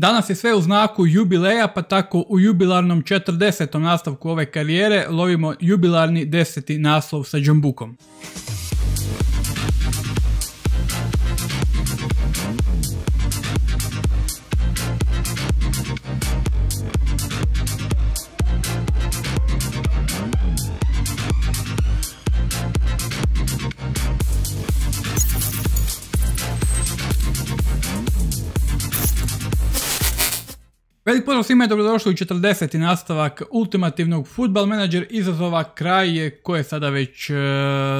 Danas je sve u znaku jubileja, pa tako u jubilarnom 40. nastavku ove karijere lovimo jubilarni 10. naslov sa Džambukom. Velik pozdrav svima i dobrodošli u 40. nastavak ultimativnog futbal menadžer izazova kraj je koje sada već e,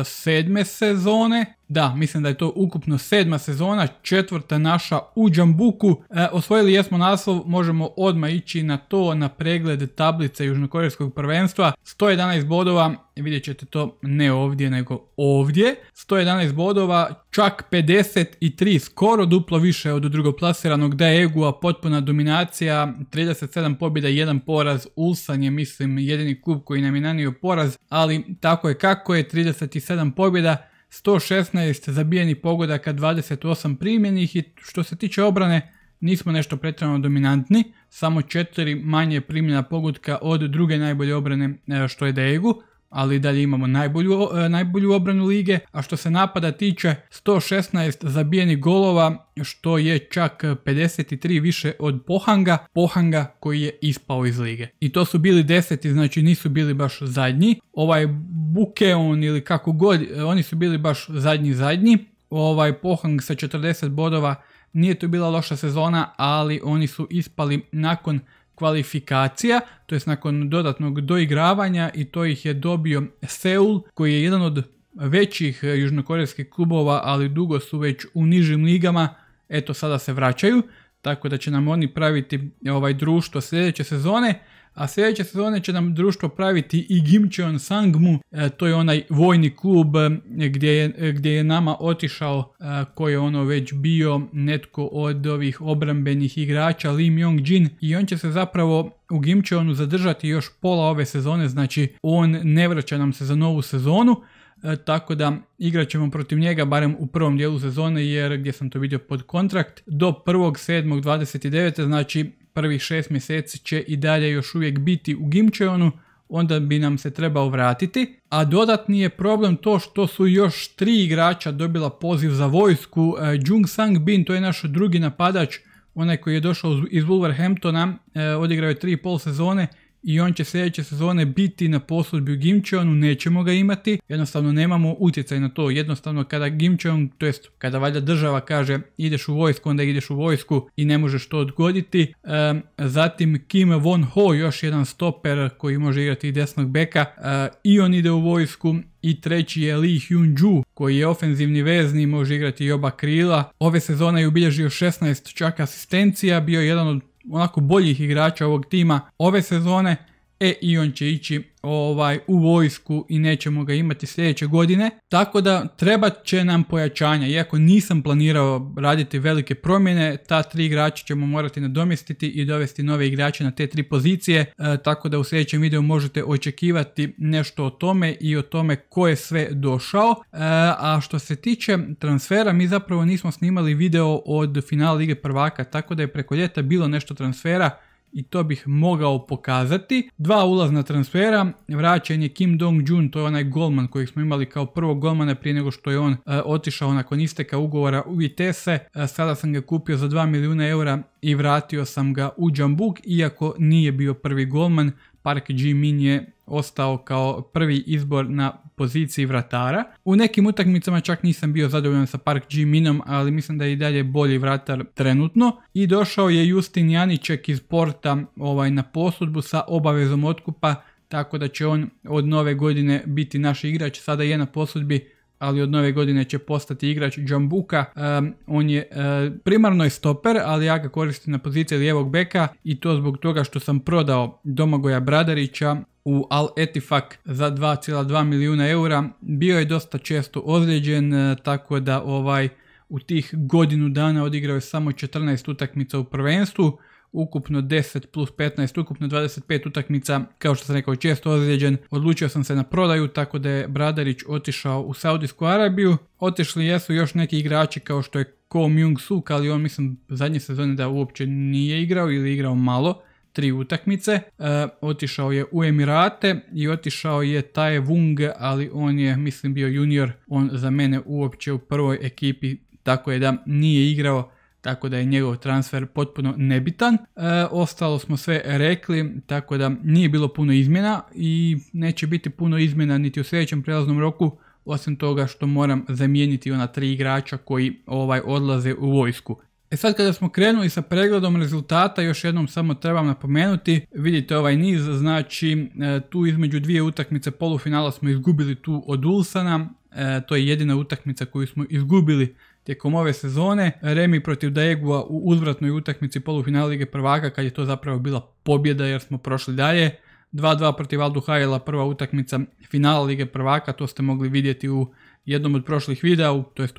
sedme sezone da, mislim da je to ukupno sedma sezona, četvrta naša u Džambuku. E, osvojili jesmo naslov, možemo odmah ići na to, na pregled tablice južnokorejskog prvenstva. 111 bodova, vidjet ćete to ne ovdje nego ovdje. 111 bodova, čak 53, skoro duplo više od drugoplasiranog Daegu-a, potpuna dominacija, 37 pobjeda jedan 1 poraz, Ulsan je mislim jedini klub koji nam je nanio poraz, ali tako je kako je, 37 pobjeda, 116 zabijenih pogodaka, 28 primjenih i što se tiče obrane nismo nešto pretravno dominantni, samo 4 manje primljena pogodka od druge najbolje obrane e, što je Degu ali dalje imamo najbolju, e, najbolju obranu lige, a što se napada tiče 116 zabijenih golova, što je čak 53 više od Pohanga, Pohanga koji je ispao iz lige. I to su bili deseti, znači nisu bili baš zadnji. Ovaj Bukeon ili kako god, e, oni su bili baš zadnji zadnji. Ovaj Pohang sa 40 bodova, nije to bila loša sezona, ali oni su ispali nakon kvalifikacija, to jest nakon dodatnog doigravanja i to ih je dobio Seul koji je jedan od većih južnokorejskih klubova, ali dugo su već u nižim ligama, eto sada se vraćaju, tako da će nam oni praviti ovaj društvo sljedeće sezone a sljedeće sezone će nam društvo praviti i Gimcheon Sangmu, e, to je onaj vojni klub e, gdje, je, e, gdje je, nama otišao e, koji je ono već bio netko od ovih obrambenih igrača Lim Yong jin i on će se zapravo u Gimcheonu zadržati još pola ove sezone, znači on ne vraća nam se za novu sezonu, tako da igrat ćemo protiv njega barem u prvom dijelu sezone jer gdje sam to vidio pod kontrakt do 1.7.29. znači prvih šest mjeseci će i dalje još uvijek biti u Gimčeonu, onda bi nam se trebao vratiti. A dodatni je problem to što su još tri igrača dobila poziv za vojsku. E, Jung Sang Bin, to je naš drugi napadač, onaj koji je došao iz Wolverhamptona, e, odigrao je pol sezone, i on će sljedeće sezone biti na posudbi u Gimčeonu, nećemo ga imati, jednostavno nemamo utjecaj na to, jednostavno kada Gimčeon, to jest kada valjda država kaže ideš u vojsku, onda ideš u vojsku i ne možeš to odgoditi. zatim Kim Von Ho, još jedan stoper koji može igrati i desnog beka, i on ide u vojsku, i treći je Lee Hyun-ju koji je ofenzivni vezni, može igrati i oba krila. Ove sezone je obilježio 16 čak asistencija, bio je jedan od onako boljih igrača ovog tima ove sezone e i on će ići ovaj, u vojsku i nećemo ga imati sljedeće godine. Tako da treba će nam pojačanja. Iako nisam planirao raditi velike promjene, ta tri igrača ćemo morati nadomjestiti i dovesti nove igrače na te tri pozicije. E, tako da u sljedećem videu možete očekivati nešto o tome i o tome ko je sve došao. E, a što se tiče transfera, mi zapravo nismo snimali video od finala Lige prvaka, tako da je preko ljeta bilo nešto transfera i to bih mogao pokazati. Dva ulazna transfera, vraćanje Kim Dong-jun, to je onaj golman kojeg smo imali kao prvog golmana prije nego što je on e, otišao nakon isteka ugovora u Vitesse. E, sada sam ga kupio za 2 milijuna eura i vratio sam ga u Jambuk, iako nije bio prvi golman. Park Ji-min je ostao kao prvi izbor na poziciji vratara. U nekim utakmicama čak nisam bio zadovoljan sa Park Ji ali mislim da je i dalje bolji vratar trenutno. I došao je Justin Janiček iz Porta ovaj, na posudbu sa obavezom otkupa, tako da će on od nove godine biti naš igrač. Sada je na posudbi ali od nove godine će postati igrač John Um, on je e, primarno je stoper, ali ja ga koristim na poziciji lijevog beka i to zbog toga što sam prodao Domagoja Bradarića u Al Etifak za 2,2 milijuna eura. Bio je dosta često ozlijeđen, e, tako da ovaj u tih godinu dana odigrao je samo 14 utakmica u prvenstvu, ukupno 10 plus 15, ukupno 25 utakmica, kao što sam rekao često ozlijeđen, odlučio sam se na prodaju, tako da je Bradarić otišao u Saudijsku Arabiju, otišli jesu još neki igrači kao što je Ko Myung Suk, ali on mislim zadnje sezone da uopće nije igrao ili igrao malo, tri utakmice. E, otišao je u Emirate i otišao je Taj Vung, ali on je, mislim, bio junior. On za mene uopće u prvoj ekipi, tako je da nije igrao tako da je njegov transfer potpuno nebitan. E, ostalo smo sve rekli, tako da nije bilo puno izmjena i neće biti puno izmjena niti u sljedećem prelaznom roku, osim toga što moram zamijeniti ona tri igrača koji ovaj odlaze u vojsku. E sad kada smo krenuli sa pregledom rezultata, još jednom samo trebam napomenuti, vidite ovaj niz, znači e, tu između dvije utakmice polufinala smo izgubili tu od Ulsana, e, to je jedina utakmica koju smo izgubili tijekom ove sezone. Remi protiv Daegua u uzvratnoj utakmici polufinala Lige prvaka, kad je to zapravo bila pobjeda jer smo prošli dalje. 2-2 protiv Aldu Hajela, prva utakmica finala Lige prvaka, to ste mogli vidjeti u jednom od prošlih videa, to jest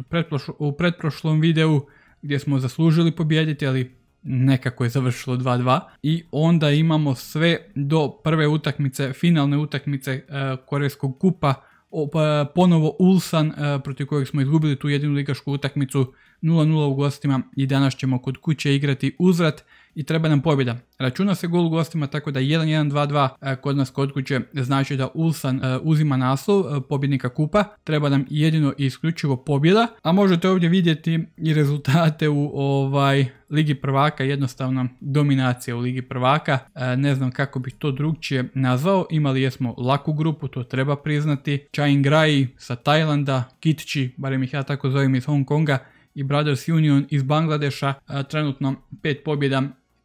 u pretprošlom videu gdje smo zaslužili pobjediti, ali nekako je završilo 2-2. I onda imamo sve do prve utakmice, finalne utakmice e, Korejskog kupa, o, e, ponovo Ulsan e, protiv kojeg smo izgubili tu jedinu ligašku utakmicu 0-0 u gostima i danas ćemo kod kuće igrati Uzrat i treba nam pobjeda. Računa se gol gostima tako da 1-1-2-2 e, kod nas kod kuće znači da Ulsan e, uzima naslov e, pobjednika kupa. Treba nam jedino i isključivo pobjeda, a možete ovdje vidjeti i rezultate u ovaj Ligi prvaka, jednostavno dominacija u Ligi prvaka, ne znam kako bih to drugčije nazvao, imali jesmo laku grupu, to treba priznati, Chain Rai sa Tajlanda, Kitchi, barem ih ja tako zovem iz Hong Konga, i Brothers Union iz Bangladeša, trenutno pet pobjeda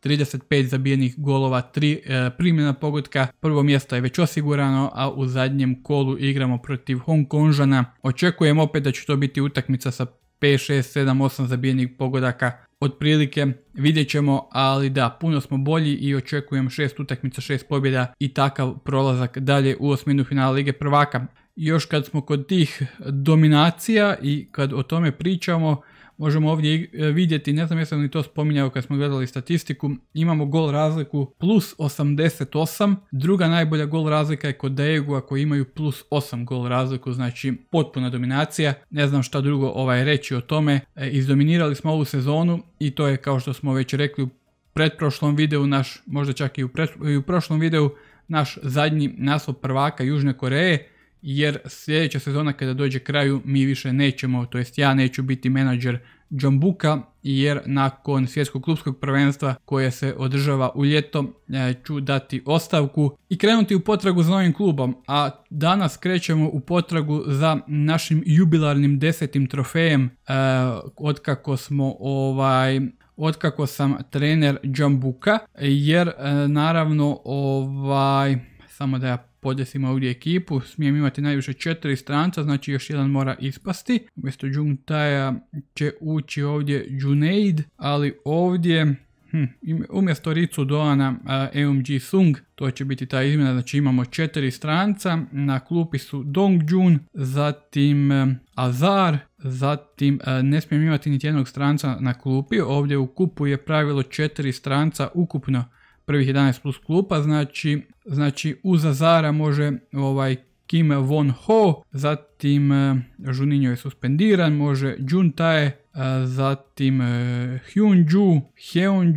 35 zabijenih golova, 3 e, primjena pogotka, prvo mjesto je već osigurano, a u zadnjem kolu igramo protiv Hong Hongkonžana. Očekujem opet da će to biti utakmica sa 5, 6, 7, 8 zabijenih pogodaka otprilike vidjet ćemo, ali da, puno smo bolji i očekujem 6 utakmica, 6 pobjeda i takav prolazak dalje u osminu finala Lige prvaka. Još kad smo kod tih dominacija i kad o tome pričamo, možemo ovdje e, vidjeti, ne znam jesam li to spominjao kad smo gledali statistiku, imamo gol razliku plus 88, druga najbolja gol razlika je kod Daegu ako imaju plus 8 gol razliku, znači potpuna dominacija, ne znam šta drugo ovaj reći o tome, e, izdominirali smo ovu sezonu i to je kao što smo već rekli u pretprošlom videu naš, možda čak i u, i u prošlom videu, naš zadnji naslov prvaka Južne Koreje, jer sljedeća sezona kada dođe kraju mi više nećemo, to jest ja neću biti menadžer Džambuka jer nakon svjetskog klubskog prvenstva koje se održava u ljeto e, ću dati ostavku i krenuti u potragu za novim klubom, a danas krećemo u potragu za našim jubilarnim desetim trofejem e, otkako smo ovaj otkako sam trener Džambuka jer e, naravno ovaj samo da ja podesima ovdje ekipu, smijem imati najviše četiri stranca, znači još jedan mora ispasti. Umjesto Jungtaja će ući ovdje Junaid, ali ovdje hm, umjesto Ricu Doana EMG Sung, to će biti ta izmjena, znači imamo četiri stranca, na klupi su Dong Jun, zatim e, Azar, zatim e, ne smijem imati niti jednog stranca na klupi, ovdje u kupu je pravilo četiri stranca ukupno prvih 11 plus klupa, znači, znači uz Zara može ovaj Kim Von Ho, zatim e, Juninho je suspendiran, može Jun Tae, e, zatim e, Hyun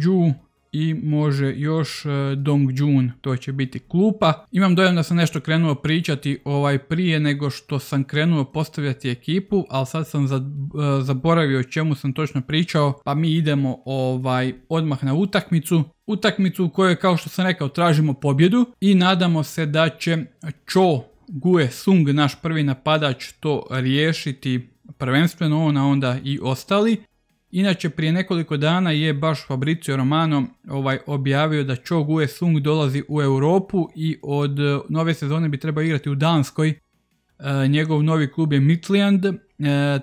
Ju, i može još e, Dong Jun, to će biti klupa. Imam dojam da sam nešto krenuo pričati ovaj prije nego što sam krenuo postavljati ekipu, ali sad sam e, zaboravio o čemu sam točno pričao, pa mi idemo ovaj odmah na utakmicu. Utakmicu u kojoj, kao što sam rekao, tražimo pobjedu i nadamo se da će Cho Gue Sung, naš prvi napadač, to riješiti prvenstveno ona onda i ostali. Inače, prije nekoliko dana je baš Fabricio Romano ovaj, objavio da Cho Gue Sung dolazi u Europu i od e, nove sezone bi trebao igrati u Danskoj. E, njegov novi klub je Midland, e,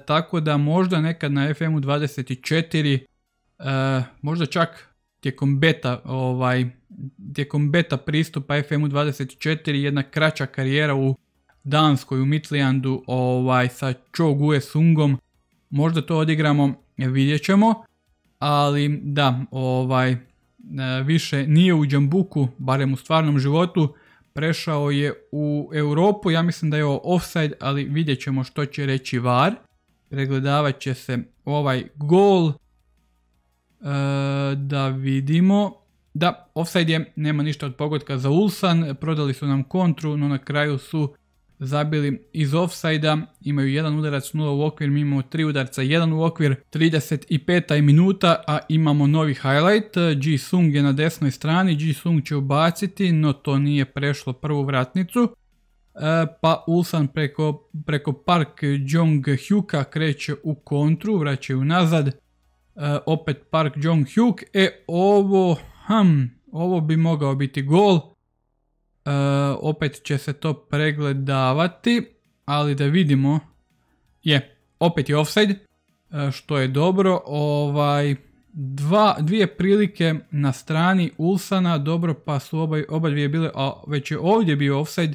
tako da možda nekad na fm 24, e, možda čak tijekom beta, ovaj, tijekom beta pristupa fm 24, jedna kraća karijera u Danskoj, u Midlandu, ovaj, sa Cho Gue Sungom. Možda to odigramo vidjet ćemo. Ali da, ovaj, e, više nije u Džambuku, barem u stvarnom životu, prešao je u Europu, ja mislim da je ovo offside, ali vidjet ćemo što će reći VAR. Pregledavat će se ovaj gol, e, da vidimo, da offside je, nema ništa od pogodka za Ulsan, prodali su nam kontru, no na kraju su zabili iz offside, imaju jedan udarac, nula u okvir, mi imamo tri udarca, jedan u okvir, 35. minuta, a imamo novi highlight, Ji Sung je na desnoj strani, Ji Sung će ubaciti, no to nije prešlo prvu vratnicu, e, pa Ulsan preko, Park Jong Hyuka kreće u kontru, vraćaju nazad, e, opet Park Jong Hyuk, e ovo, hm, ovo bi mogao biti gol, E, opet će se to pregledavati, ali da vidimo, je, opet je offside, e, što je dobro. Ovaj, dva, dvije prilike na strani Ulsana, dobro pa su oba, dvije bile, a već je ovdje bio offside.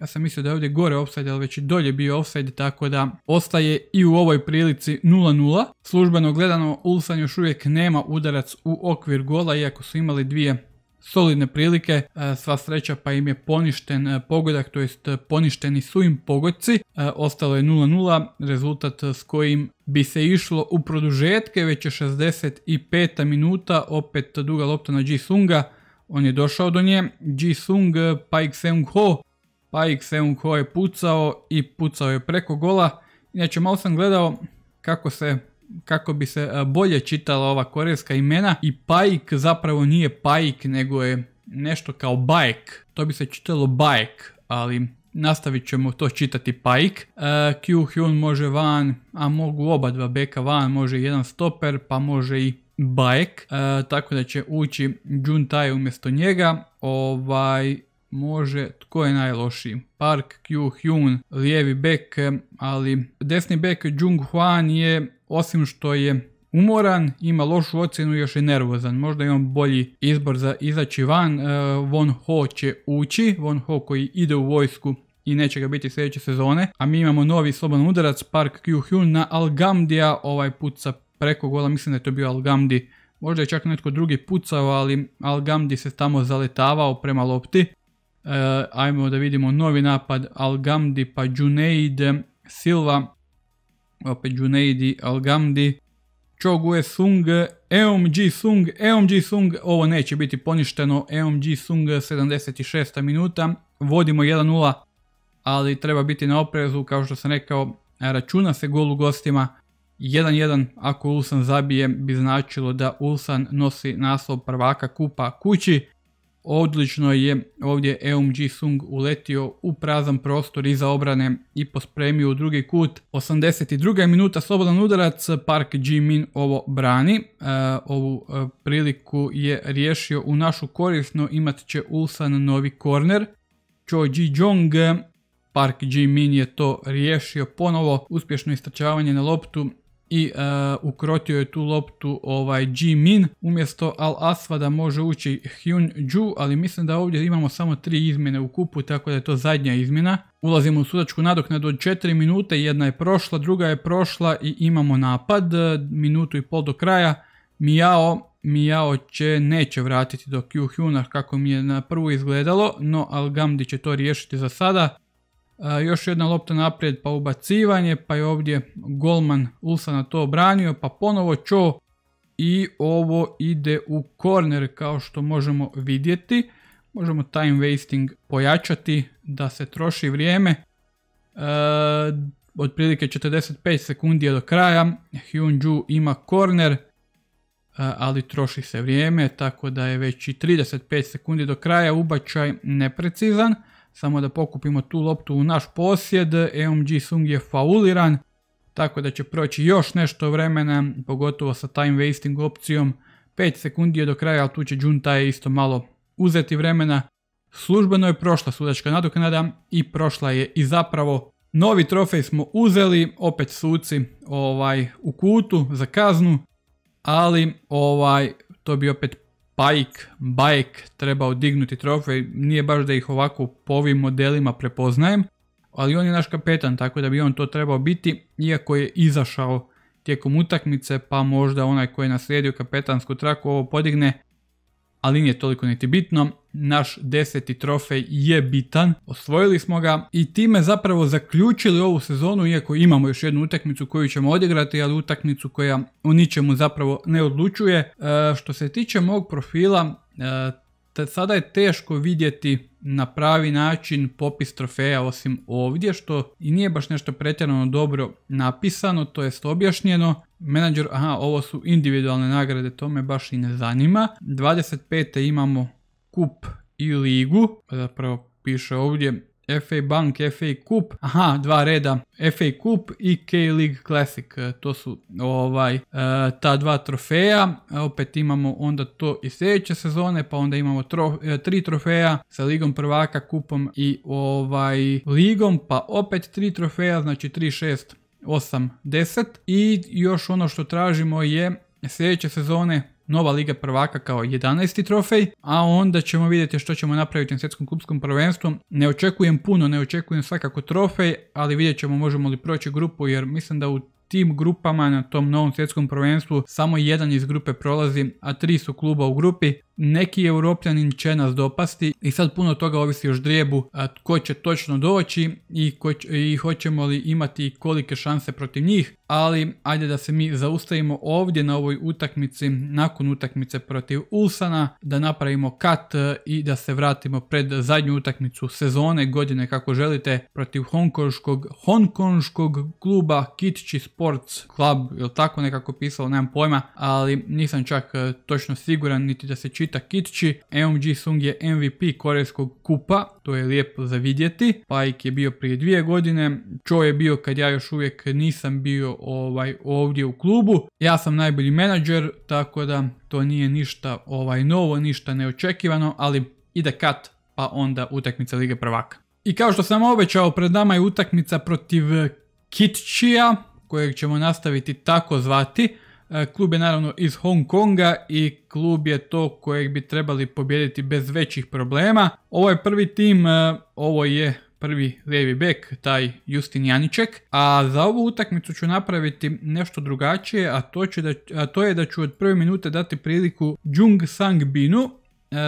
Ja sam mislio da je ovdje gore offside, ali već je dolje bio offside, tako da ostaje i u ovoj prilici 0-0. Službeno gledano, Ulsan još uvijek nema udarac u okvir gola, iako su imali dvije solidne prilike, e, sva sreća pa im je poništen e, pogodak, to jest e, poništeni su im pogodci, ostalo je 0-0, rezultat s kojim bi se išlo u produžetke, već je 65. minuta, opet duga lopta na Ji Sunga, on je došao do nje, Ji Sung, Paik Seung Ho, Paik Seung Ho je pucao i pucao je preko gola, inače malo sam gledao kako se kako bi se e, bolje čitala ova korejska imena i Paik zapravo nije Paik nego je nešto kao bike. To bi se čitalo bike, ali nastavit ćemo to čitati Paik. E, Hyun može van, a mogu oba dva beka van, može jedan stoper pa može i bajek. E, tako da će ući Jun umjesto njega. Ovaj, može tko je najlošiji. Park Q, Hyun, lijevi bek, ali desni bek Jung Hwan je, osim što je umoran, ima lošu ocjenu, i još je nervozan. Možda je on bolji izbor za izaći van. Von e, Ho će ući, Von Ho koji ide u vojsku i neće ga biti sljedeće sezone. A mi imamo novi slobodan udarac Park Kyu Hyun na Algamdija, ovaj puca preko gola, mislim da je to bio Algamdi. Možda je čak netko drugi pucao, ali Algamdi se tamo zaletavao prema lopti. Eh, ajmo da vidimo novi napad Algamdi pa Junaid Silva, opet Junaidi Algamdi, Chogue Sung, Eomji Sung, Eomji Sung, ovo neće biti poništeno, Eomji Sung 76. minuta, vodimo 1-0, ali treba biti na oprezu, kao što sam rekao, računa se gol u gostima, 1-1 ako Ulsan zabije bi značilo da Ulsan nosi naslov prvaka kupa kući, Odlično je ovdje Eum Ji Sung uletio u prazan prostor iza obrane i pospremio u drugi kut. 82. minuta slobodan udarac, Park Ji Min ovo brani. E, ovu e, priliku je riješio u našu korisno, imat će Ulsan novi korner. Cho Ji Jong Park Ji Min je to riješio ponovo, uspješno istračavanje na loptu i e, ukrotio je tu loptu ovaj Ji Min. Umjesto Al da može ući Hyun Ju, ali mislim da ovdje imamo samo tri izmjene u kupu, tako da je to zadnja izmjena. Ulazimo u sudačku nadoknadu od 4 minute, jedna je prošla, druga je prošla i imamo napad, e, minutu i pol do kraja. Miao Miao će neće vratiti do Q Hyuna kako mi je na prvu izgledalo, no Al Gamdi će to riješiti za sada. E, još jedna lopta naprijed pa ubacivanje, pa je ovdje golman na to obranio, pa ponovo Čo i ovo ide u korner kao što možemo vidjeti. Možemo time wasting pojačati da se troši vrijeme. E, otprilike 45 sekundi je do kraja. Hyunju ima korner, e, ali troši se vrijeme, tako da je već i 35 sekundi do kraja ubačaj neprecizan. Samo da pokupimo tu loptu u naš posjed, EMG Sung je fauliran, tako da će proći još nešto vremena, pogotovo sa time wasting opcijom. 5 sekundi je do kraja, ali tu će Juntae isto malo uzeti vremena. Službeno je prošla sudačka nadoknada i prošla je i zapravo Novi trofej smo uzeli, opet suci ovaj, u kutu za kaznu, ali ovaj, to bi opet Pajk, Bike trebao dignuti trofej, nije baš da ih ovako po ovim modelima prepoznajem, ali on je naš kapetan, tako da bi on to trebao biti, iako je izašao tijekom utakmice, pa možda onaj koji je naslijedio kapetansku traku ovo podigne, ali nije toliko niti bitno. Naš deseti trofej je bitan, osvojili smo ga i time zapravo zaključili ovu sezonu, iako imamo još jednu utakmicu koju ćemo odigrati, ali utakmicu koja o ničemu zapravo ne odlučuje. E, što se tiče mog profila, e, sada je teško vidjeti na pravi način popis trofeja osim ovdje što i nije baš nešto pretjerano dobro napisano, to jest objašnjeno. Menadžer, aha, ovo su individualne nagrade, to me baš i ne zanima. 25. imamo kup i ligu, zapravo piše ovdje FA Bank, FA Cup, aha, dva reda, FA Cup i K-League Classic, e, to su ovaj, e, ta dva trofeja, opet imamo onda to i sljedeće sezone, pa onda imamo tro, e, tri trofeja sa Ligom prvaka, kupom i ovaj ligom, pa opet tri trofeja, znači 3, 6, 8, 10 i još ono što tražimo je sljedeće sezone nova Liga prvaka kao 11. trofej, a onda ćemo vidjeti što ćemo napraviti na svjetskom klubskom prvenstvu. Ne očekujem puno, ne očekujem svakako trofej, ali vidjet ćemo možemo li proći grupu jer mislim da u tim grupama na tom novom svjetskom prvenstvu samo jedan iz grupe prolazi, a tri su kluba u grupi, neki europljanin će nas dopasti i sad puno toga ovisi o ždrijebu tko će točno doći i, ko i hoćemo li imati kolike šanse protiv njih, ali ajde da se mi zaustavimo ovdje na ovoj utakmici nakon utakmice protiv Ulsana, da napravimo kat e, i da se vratimo pred zadnju utakmicu sezone, godine kako želite, protiv hongkonškog, hongkonškog kluba Kitchi Sports Club, ili tako nekako pisalo, nemam pojma, ali nisam čak e, točno siguran niti da se čini Chita Kitchi, MG Sung je MVP korejskog kupa, to je lijepo za vidjeti. Pajk je bio prije dvije godine, Cho je bio kad ja još uvijek nisam bio ovaj ovdje u klubu. Ja sam najbolji menadžer, tako da to nije ništa ovaj novo, ništa neočekivano, ali ide kat, pa onda utakmica Lige prvaka. I kao što sam obećao, pred nama je utakmica protiv Kitchija, kojeg ćemo nastaviti tako zvati. E, klub je naravno iz Hong Konga i klub je to kojeg bi trebali pobijediti bez većih problema. Ovo je prvi tim, e, ovo je prvi levi bek, taj Justin Janiček. A za ovu utakmicu ću napraviti nešto drugačije, a to, da, to je da ću od prve minute dati priliku Jung Sang Binu, e,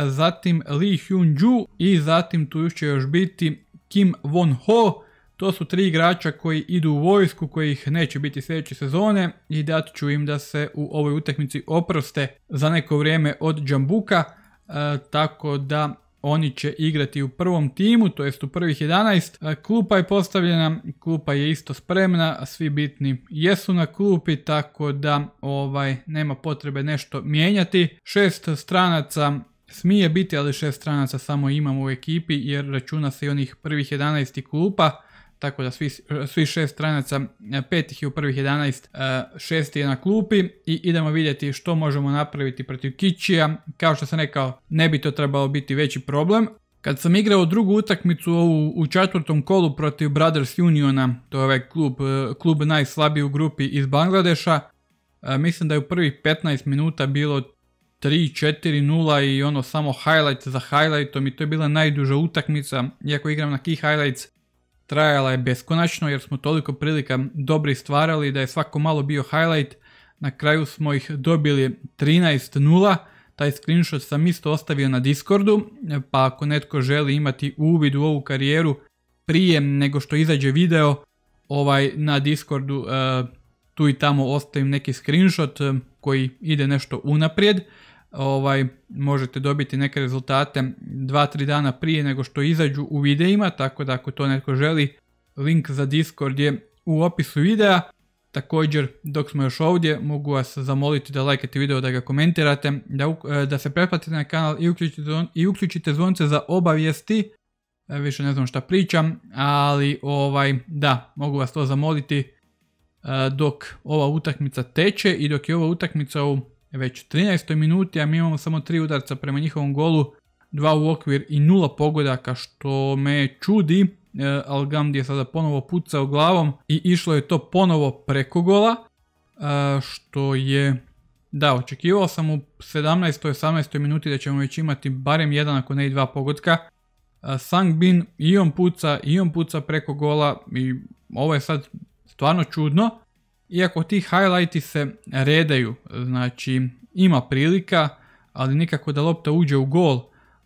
zatim Lee Hyun Ju i zatim tu će još biti Kim Won Ho, to su tri igrača koji idu u vojsku, kojih neće biti sljedeće sezone i dat ću im da se u ovoj utakmici oproste za neko vrijeme od Džambuka, e, tako da oni će igrati u prvom timu, to jest u prvih 11. E, klupa je postavljena, klupa je isto spremna, svi bitni jesu na klupi, tako da ovaj nema potrebe nešto mijenjati. Šest stranaca smije biti, ali šest stranaca samo imamo u ekipi jer računa se i onih prvih 11 klupa tako da svi, svi šest stranaca, e, pet ih je u prvih 11, e, šest je na klupi i idemo vidjeti što možemo napraviti protiv Kičija. Kao što sam rekao, ne bi to trebalo biti veći problem. Kad sam igrao drugu utakmicu u četvrtom kolu protiv Brothers Uniona, to je ovaj klub, e, klub najslabiji u grupi iz Bangladeša, mislim da je u prvih 15 minuta bilo 3-4-0 i ono samo highlight za highlightom i to je bila najduža utakmica, iako igram na key highlights trajala je beskonačno jer smo toliko prilika dobri stvarali da je svako malo bio highlight. Na kraju smo ih dobili 13-0. Taj screenshot sam isto ostavio na Discordu, pa ako netko želi imati uvid u ovu karijeru prije nego što izađe video, ovaj na Discordu eh, tu i tamo ostavim neki screenshot eh, koji ide nešto unaprijed ovaj, možete dobiti neke rezultate 2-3 dana prije nego što izađu u videima, tako da ako to netko želi, link za Discord je u opisu videa. Također, dok smo još ovdje, mogu vas zamoliti da lajkate video, da ga komentirate, da, e, da se pretplatite na kanal i uključite, i uključite zvonce za obavijesti. E, više ne znam šta pričam, ali ovaj, da, mogu vas to zamoliti e, dok ova utakmica teče i dok je ova utakmica u već u 13. minuti, a mi imamo samo 3 udarca prema njihovom golu, dva u okvir i nula pogodaka, što me čudi. E, Algamdi je sada ponovo pucao glavom i išlo je to ponovo preko gola, e, što je... Da, očekivao sam u 17. 18. minuti da ćemo već imati barem jedan ako ne i dva pogodka. E, Sangbin i on puca, i on puca preko gola i ovo je sad stvarno čudno. Iako ti highlighti se redaju, znači ima prilika, ali nikako da lopta uđe u gol,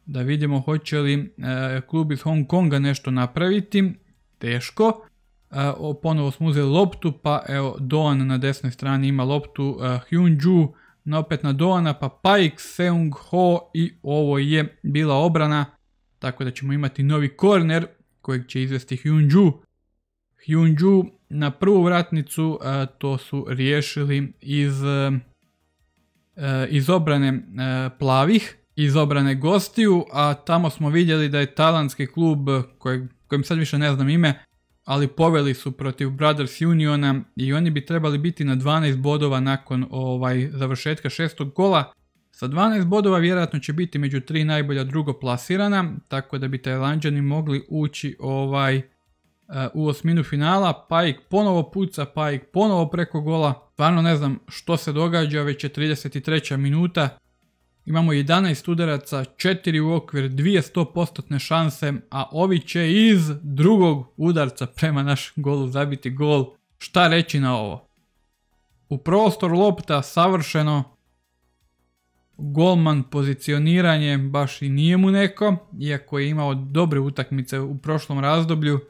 da vidimo hoće li e, klub iz Hong Konga nešto napraviti, teško. E, ponovo smo uzeli loptu, pa evo Doan na desnoj strani ima loptu e, Ju na opet na Doana, pa Paik, Seung Ho i ovo je bila obrana. Tako da ćemo imati novi korner kojeg će izvesti Hyun Ju na prvu vratnicu to su riješili iz, e, e, obrane e, plavih, iz obrane gostiju, a tamo smo vidjeli da je talanski klub, kojeg, kojim sad više ne znam ime, ali poveli su protiv Brothers Uniona i oni bi trebali biti na 12 bodova nakon ovaj završetka šestog gola. Sa 12 bodova vjerojatno će biti među tri najbolja drugo plasirana, tako da bi Tajlanđani mogli ući ovaj Eh, u osminu finala, pa ponovo puca, pa ponovo preko gola. Stvarno ne znam što se događa, već je 33. minuta. Imamo 11 udaraca, 4 u okvir, 2 100% šanse, a ovi će iz drugog udarca prema našem golu zabiti gol. Šta reći na ovo? U prostor lopta savršeno, golman pozicioniranje baš i nije mu neko, iako je imao dobre utakmice u prošlom razdoblju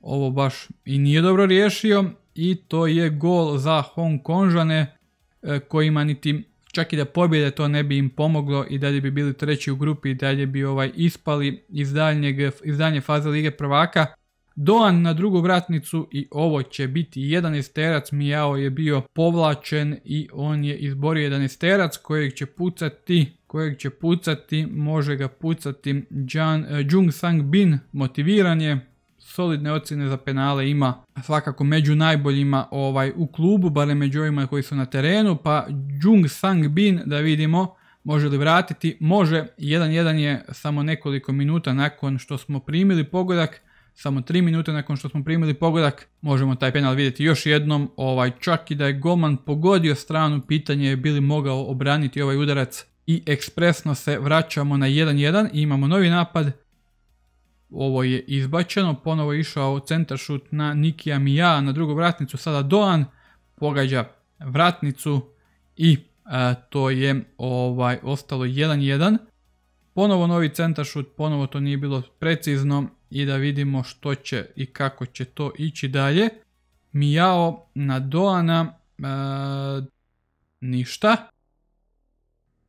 ovo baš i nije dobro riješio i to je gol za Hong Konžane e, kojima niti čak i da pobjede to ne bi im pomoglo i dalje bi bili treći u grupi i dalje bi ovaj ispali iz, daljnjeg, iz daljnje faze Lige prvaka. Doan na drugu vratnicu i ovo će biti 11 terac. Mijao je bio povlačen i on je izborio 11 terac kojeg će pucati kojeg će pucati, može ga pucati e, Jung Sang Bin, motiviran je, solidne ocjene za penale ima svakako među najboljima ovaj u klubu, barem među ovima koji su na terenu, pa Jung Sang Bin da vidimo može li vratiti, može, 1-1 je samo nekoliko minuta nakon što smo primili pogodak, samo 3 minute nakon što smo primili pogodak, možemo taj penal vidjeti još jednom, ovaj, čak i da je Goman pogodio stranu, pitanje je bi mogao obraniti ovaj udarac i ekspresno se vraćamo na 1-1 i imamo novi napad, ovo je izbačeno, ponovo je išao šut na Nikija Mija na drugu vratnicu, sada Doan pogađa vratnicu i e, to je ovaj ostalo 1-1. Ponovo novi šut ponovo to nije bilo precizno i da vidimo što će i kako će to ići dalje. Mijao na Doana e, ništa.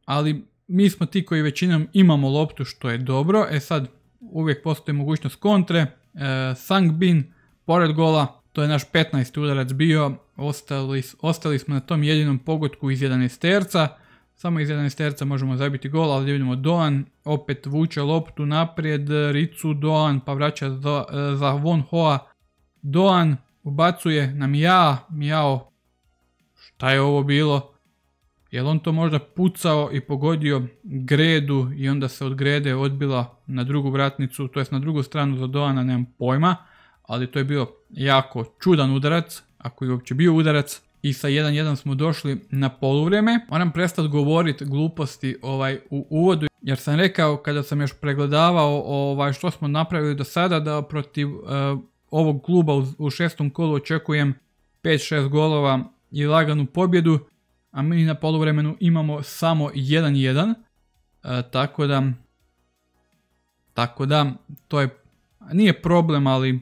Ali mi smo ti koji većinom imamo loptu što je dobro. E sad uvijek postoji mogućnost kontre. E, Sangbin, pored gola, to je naš 15. udarac bio, ostali, ostali smo na tom jedinom pogotku iz 11 terca. Samo iz 11 terca možemo zabiti gol, ali vidimo Doan opet vuče loptu naprijed, Ricu Doan pa vraća za, e, za Von Hoa. Doan ubacuje na Mijao, Mijao, šta je ovo bilo? Jel on to možda pucao i pogodio gredu i onda se od grede odbila na drugu vratnicu, to jest na drugu stranu doana nemam pojma, ali to je bio jako čudan udarac, ako je uopće bio udarac. I sa 1-1 smo došli na poluvreme. Moram prestati govoriti gluposti ovaj u uvodu jer sam rekao kada sam još pregledavao ovaj, što smo napravili do sada da protiv eh, ovog kluba u, u šestom kolu očekujem 5-6 golova i laganu pobjedu a mi na poluvremenu imamo samo 1-1, e, tako da, tako da, to je, nije problem, ali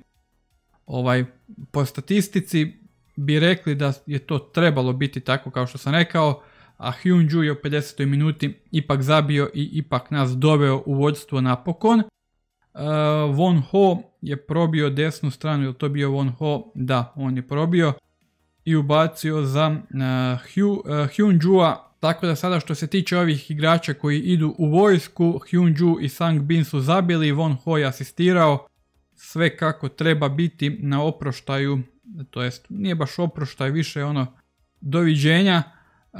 ovaj, po statistici bi rekli da je to trebalo biti tako kao što sam rekao, a Ju je u 50. minuti ipak zabio i ipak nas doveo u vođstvo napokon. Von e, Ho je probio desnu stranu, je to bio Won Ho? Da, on je probio i ubacio za uh, Hyunjua. Tako da sada što se tiče ovih igrača koji idu u vojsku, Ju i Sang Bin su zabili, Von Ho je asistirao. Sve kako treba biti na oproštaju, to jest nije baš oproštaj, više ono doviđenja. Eh,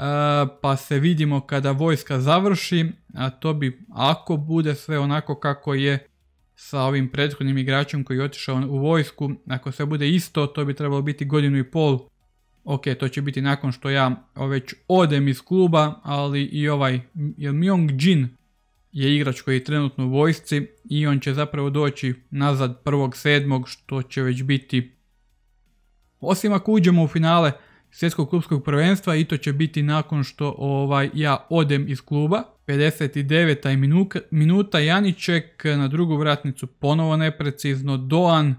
pa se vidimo kada vojska završi, a to bi ako bude sve onako kako je sa ovim prethodnim igračem koji je otišao u vojsku, ako sve bude isto, to bi trebalo biti godinu i pol ok, to će biti nakon što ja već odem iz kluba, ali i ovaj, Myung Jin je igrač koji je trenutno u vojsci i on će zapravo doći nazad sedmog što će već biti osim ako uđemo u finale svjetskog klubskog prvenstva i to će biti nakon što ovaj ja odem iz kluba. 59. minuta Janiček na drugu vratnicu ponovo neprecizno, Doan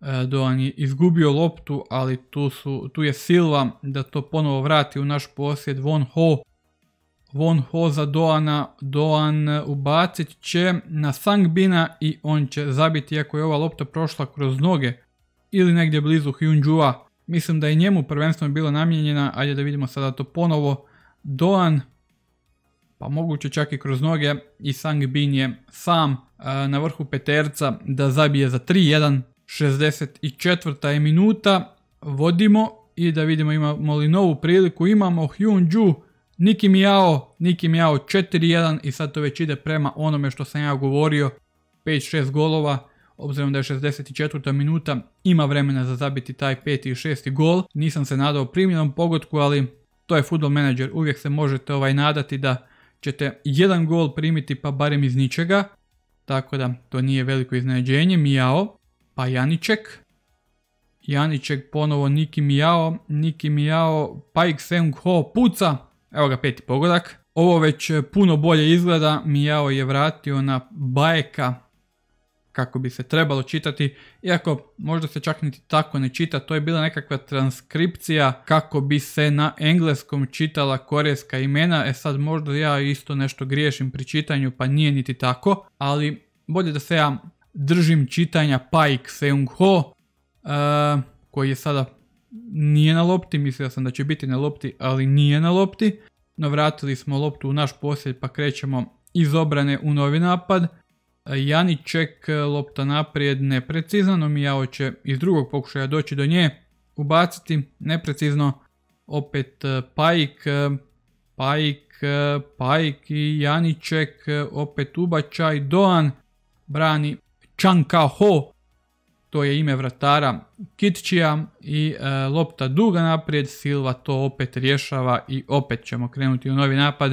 E, Doan je izgubio loptu, ali tu, su, tu je Silva da to ponovo vrati u naš posjed. Von Ho, Von Ho za Doana, Doan ubacit će na Sangbina i on će zabiti iako je ova lopta prošla kroz noge ili negdje blizu Hyunjua. Mislim da je njemu prvenstveno bila namjenjena, ajde da vidimo sada to ponovo. Doan, pa moguće čak i kroz noge i Sangbin je sam e, na vrhu peterca da zabije za 3-1. 64. je minuta, vodimo i da vidimo imamo li novu priliku. Imamo Hyun Ju, Niki Miao, Niki Miao 4-1 i sad to već ide prema onome što sam ja govorio. 5-6 golova, obzirom da je 64. minuta, ima vremena za zabiti taj 5. i 6. gol. Nisam se nadao primljenom pogodku, ali to je futbol menadžer, uvijek se možete ovaj nadati da ćete jedan gol primiti pa barem iz ničega. Tako da to nije veliko iznenađenje, Miao pa Janiček. Janiček ponovo Niki Mijao, Niki Mijao, Paik Seung Ho puca, evo ga peti pogodak. Ovo već puno bolje izgleda, Mijao je vratio na Bajeka, kako bi se trebalo čitati, iako možda se čak niti tako ne čita, to je bila nekakva transkripcija kako bi se na engleskom čitala korejska imena, e sad možda ja isto nešto griješim pri čitanju pa nije niti tako, ali bolje da se ja držim čitanja Paik Seung-ho, eh, koji je sada nije na lopti, mislio sam da će biti na lopti, ali nije na lopti. No vratili smo loptu u naš posjed pa krećemo iz obrane u novi napad. Eh, Janiček eh, lopta naprijed neprecizano, Mijao će iz drugog pokušaja doći do nje, ubaciti neprecizno, opet Pajik, Pajik, Pajik i Janiček, opet ubačaj, Doan brani Chang Kao Ho, to je ime vratara Kitčija i e, lopta duga naprijed, Silva to opet rješava i opet ćemo krenuti u novi napad.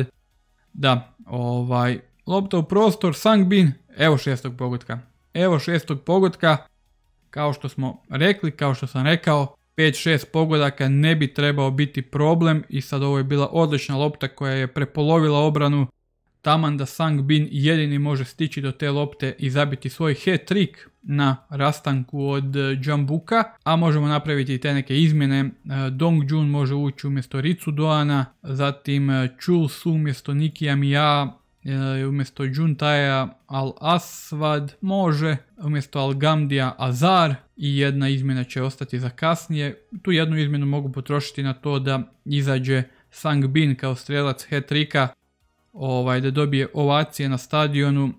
Da, ovaj, lopta u prostor, Sangbin, evo šestog pogotka. Evo šestog pogotka, kao što smo rekli, kao što sam rekao, 5-6 pogodaka ne bi trebao biti problem i sad ovo je bila odlična lopta koja je prepolovila obranu taman da Sang Bin jedini može stići do te lopte i zabiti svoj hat-trick na rastanku od Džambuka, e, a možemo napraviti i te neke izmjene. E, Dong Jun može ući umjesto Ricu Doana, zatim e, Chul Su umjesto Nikija Mija, umjesto Taya al aswad može, umjesto Al-Gamdija Azar i jedna izmjena će ostati za kasnije. Tu jednu izmjenu mogu potrošiti na to da izađe Sang Bin kao strelac hat-trika ovaj, da dobije ovacije na stadionu.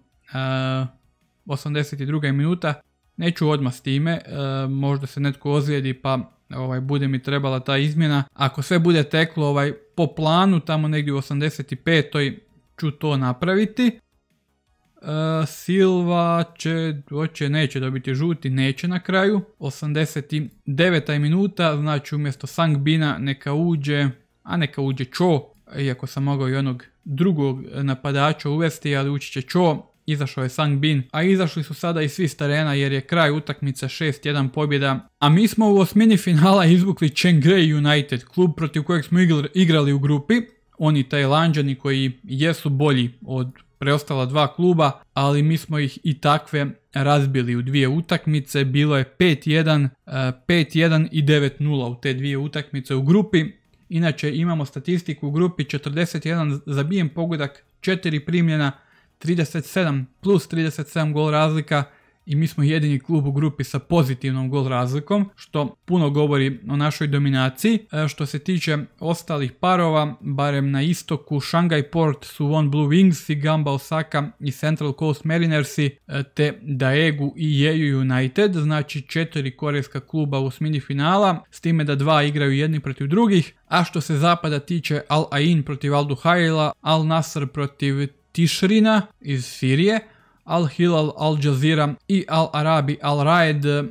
82. E, minuta. Neću odmah s time, e, možda se netko ozlijedi pa ovaj, bude mi trebala ta izmjena. Ako sve bude teklo ovaj, po planu, tamo negdje u 85. ću to napraviti. E, Silva će, oće, neće dobiti žuti, neće na kraju. 89. minuta, znači umjesto Sangbina neka uđe, a neka uđe Cho iako sam mogao i onog drugog napadača uvesti, ali ući će Cho, izašao je Sang Bin, a izašli su sada i svi s terena jer je kraj utakmice 6-1 pobjeda, a mi smo u osmini finala izvukli Chengrai United, klub protiv kojeg smo igrali u grupi, oni tajlanđani koji jesu bolji od preostala dva kluba, ali mi smo ih i takve razbili u dvije utakmice, bilo je 5-1, 5-1 e, i 9-0 u te dvije utakmice u grupi. Inače imamo statistiku u grupi 41 zabijen pogodak, 4 primljena, 37 plus 37 gol razlika, i mi smo jedini klub u grupi sa pozitivnom gol razlikom, što puno govori o našoj dominaciji. E, što se tiče ostalih parova, barem na istoku, Shanghai Port su One Blue Wings i Gamba Osaka i Central Coast Marinersi, e, te Daegu i Jeju United, znači četiri korejska kluba u smini finala, s time da dva igraju jedni protiv drugih, a što se zapada tiče Al Ain protiv Al Duhaila, Al Nasr protiv Tišrina iz Sirije, Al Hilal, Al Jazeera i Al Arabi, Al Raed, eh,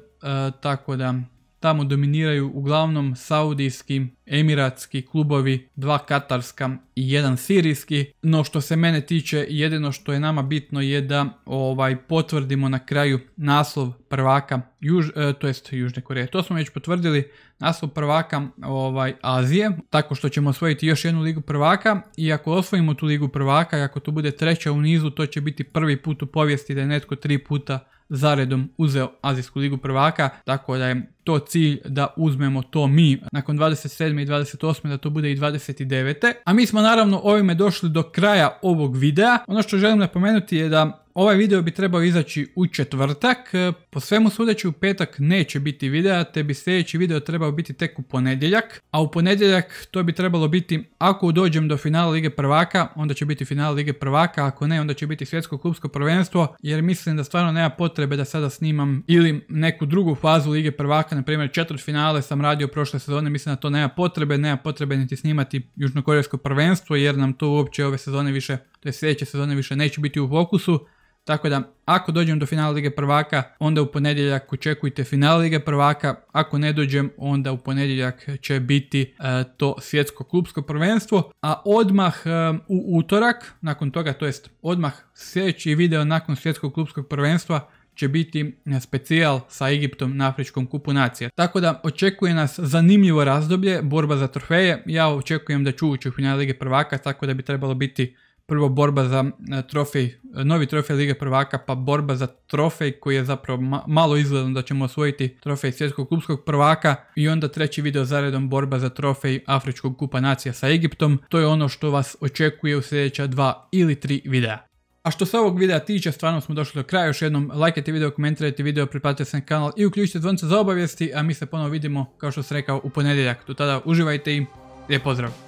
tako da tamo dominiraju uglavnom saudijski emiratski klubovi, dva katarska i jedan sirijski. No što se mene tiče, jedino što je nama bitno je da ovaj potvrdimo na kraju naslov prvaka, juž, e, to jest Južne Koreje. To smo već potvrdili, naslov prvaka ovaj, Azije, tako što ćemo osvojiti još jednu ligu prvaka i ako osvojimo tu ligu prvaka i ako to bude treća u nizu, to će biti prvi put u povijesti da je netko tri puta zaredom uzeo Azijsku ligu prvaka, tako da je to cilj da uzmemo to mi. Nakon 27. 27. i 28. da to bude i 29. A mi smo naravno ovime došli do kraja ovog videa. Ono što želim napomenuti je da Ovaj video bi trebao izaći u četvrtak, e, po svemu sudeći u petak neće biti videa, te bi sljedeći video trebao biti tek u ponedjeljak, a u ponedjeljak to bi trebalo biti ako dođem do finala Lige prvaka, onda će biti final Lige prvaka, ako ne onda će biti svjetsko klubsko prvenstvo, jer mislim da stvarno nema potrebe da sada snimam ili neku drugu fazu Lige prvaka, na primjer četvrt finale sam radio prošle sezone, mislim da to nema potrebe, nema potrebe niti snimati južnokorejsko prvenstvo jer nam to uopće ove sezone više, to sljedeće sezone više neće biti u fokusu. Tako da, ako dođem do finala Lige prvaka, onda u ponedjeljak očekujte final Lige prvaka. Ako ne dođem, onda u ponedjeljak će biti e, to svjetsko klubsko prvenstvo. A odmah e, u utorak, nakon toga, to jest odmah sljedeći video nakon svjetskog klubskog prvenstva, će biti e, specijal sa Egiptom na Afričkom kupu nacija. Tako da očekuje nas zanimljivo razdoblje, borba za trofeje. Ja očekujem da ću ući u final Lige prvaka, tako da bi trebalo biti prvo borba za e, trofej, e, novi trofej Lige prvaka, pa borba za trofej koji je zapravo malo izgledan da ćemo osvojiti trofej svjetskog klubskog prvaka i onda treći video zaredom borba za trofej Afričkog kupa nacija sa Egiptom. To je ono što vas očekuje u sljedeća dva ili tri videa. A što se ovog videa tiče, stvarno smo došli do kraja. Još jednom, lajkajte video, komentirajte video, pripatite se na kanal i uključite zvonce za obavijesti, a mi se ponovo vidimo, kao što sam rekao, u ponedjeljak. Do tada uživajte i lijep pozdrav!